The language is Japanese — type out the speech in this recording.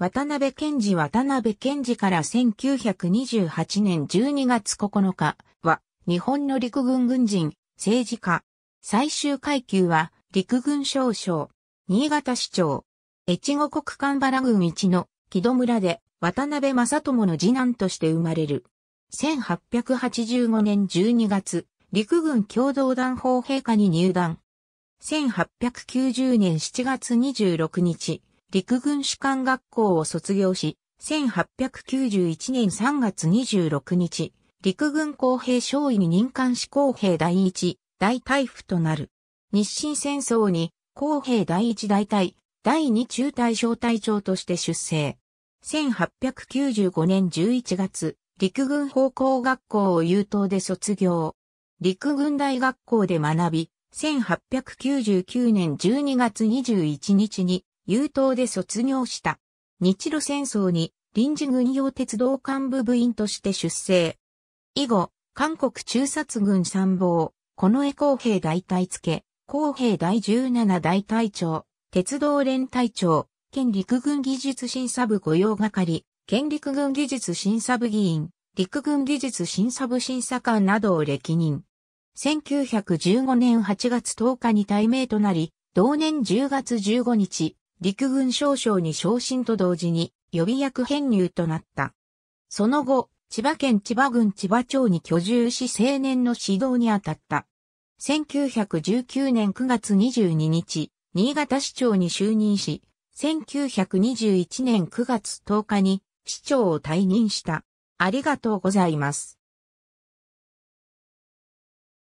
渡辺賢治渡辺賢治から1928年12月9日は日本の陸軍軍人、政治家。最終階級は陸軍少将、新潟市長、越後国間原郡一の木戸村で渡辺正友の次男として生まれる。1885年12月、陸軍共同団法陛下に入団。1890年7月26日、陸軍士官学校を卒業し、1891年3月26日、陸軍公兵少尉に任官士公兵第一、大隊府となる。日清戦争に公兵第一大隊、第二中隊小隊長として出生。1895年11月、陸軍方向学校を優等で卒業。陸軍大学校で学び、1899年12月21日に優等で卒業した。日露戦争に臨時軍用鉄道幹部部員として出征。以後、韓国中察軍参謀、近衛公平大隊付、公平第17大隊長、鉄道連隊長、県陸軍技術審査部御用係、県陸軍技術審査部議員、陸軍技術審査部審査官などを歴任。1915年8月10日に対名となり、同年10月15日、陸軍少将に昇進と同時に予備役編入となった。その後、千葉県千葉郡千葉町に居住し青年の指導に当たった。1919年9月22日、新潟市長に就任し、1921年9月10日に市長を退任した。ありがとうございます。